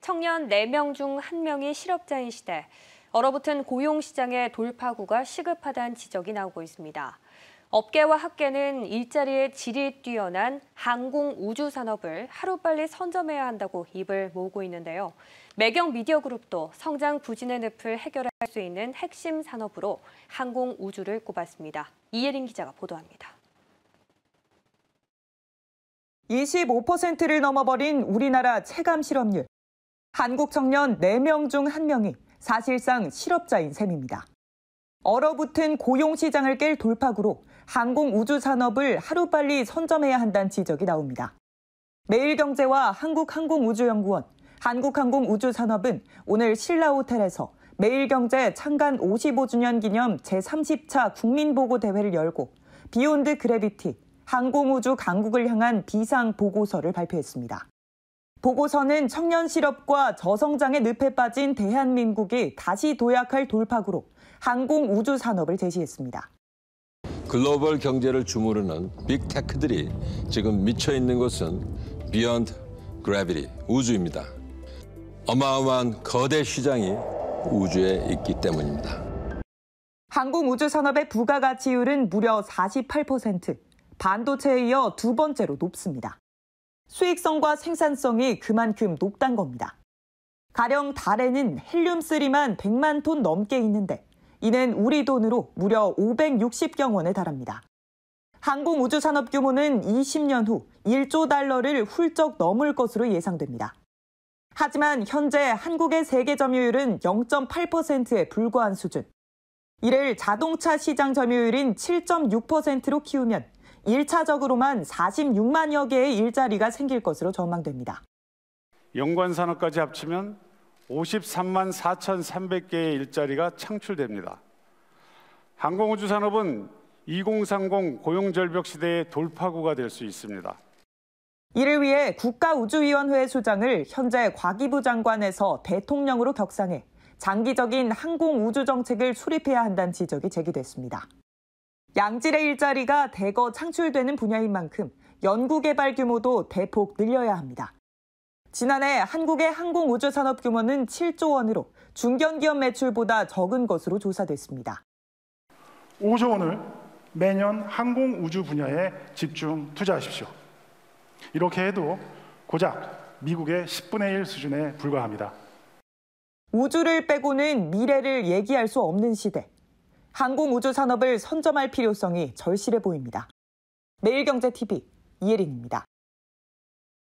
청년 4명 중 1명이 실업자인 시대, 얼어붙은 고용시장의 돌파구가 시급하다는 지적이 나오고 있습니다. 업계와 학계는 일자리의 질이 뛰어난 항공 우주 산업을 하루빨리 선점해야 한다고 입을 모으고 있는데요. 매경 미디어 그룹도 성장 부진의 늪을 해결할 수 있는 핵심 산업으로 항공 우주를 꼽았습니다. 이예린 기자가 보도합니다. 25%를 넘어버린 우리나라 체감 실업률. 한국 청년 4명 중 1명이 사실상 실업자인 셈입니다. 얼어붙은 고용 시장을 깰 돌파구로 항공 우주 산업을 하루빨리 선점해야 한다는 지적이 나옵니다. 매일경제와 한국항공우주연구원, 한국항공우주산업은 오늘 신라호텔에서 매일경제 창간 55주년 기념 제30차 국민보고대회를 열고 비욘드 그래비티, 항공우주 강국을 향한 비상 보고서를 발표했습니다. 보고서는 청년 실업과 저성장의 늪에 빠진 대한민국이 다시 도약할 돌파구로 항공 우주 산업을 제시했습니다. 글로벌 경제를 주무르는 빅테크들이 지금 미쳐 있는 곳은 비욘드 그래비티 우주입니다. 어마어마한 거대 시장이 우주에 있기 때문입니다. 항공 우주 산업의 부가가치율은 무려 48%, 반도체에 이어 두 번째로 높습니다. 수익성과 생산성이 그만큼 높단 겁니다. 가령 달에는 헬륨3만 100만 톤 넘게 있는데 이는 우리 돈으로 무려 560경 원에 달합니다. 항공우주 산업 규모는 20년 후 1조 달러를 훌쩍 넘을 것으로 예상됩니다. 하지만 현재 한국의 세계 점유율은 0.8%에 불과한 수준. 이를 자동차 시장 점유율인 7.6%로 키우면 1차적으로만 46만여 개의 일자리가 생길 것으로 전망됩니다. 연관 산업까지 합치면 53만 4,300개의 일자리가 창출됩니다. 항공우주 산업은 2030 고용 절벽 시대의 돌파구가 될 수 있습니다. 이를 위해 국가우주위원회 소장을 현재 과기부 장관에서 대통령으로 격상해 장기적인 항공우주 정책을 수립해야 한다는 지적이 제기됐습니다. 양질의 일자리가 대거 창출되는 분야인 만큼 연구개발 규모도 대폭 늘려야 합니다. 지난해 한국의 항공우주 산업 규모는 7조 원으로 중견기업 매출보다 적은 것으로 조사됐습니다. 5조 원을 매년 항공우주 분야에 집중 투자하십시오. 이렇게 해도 고작 미국의 10분의 1 수준에 불과합니다. 우주를 빼고는 미래를 얘기할 수 없는 시대. 항공우주 산업을 선점할 필요성이 절실해 보입니다. 매일경제TV 이혜린입니다.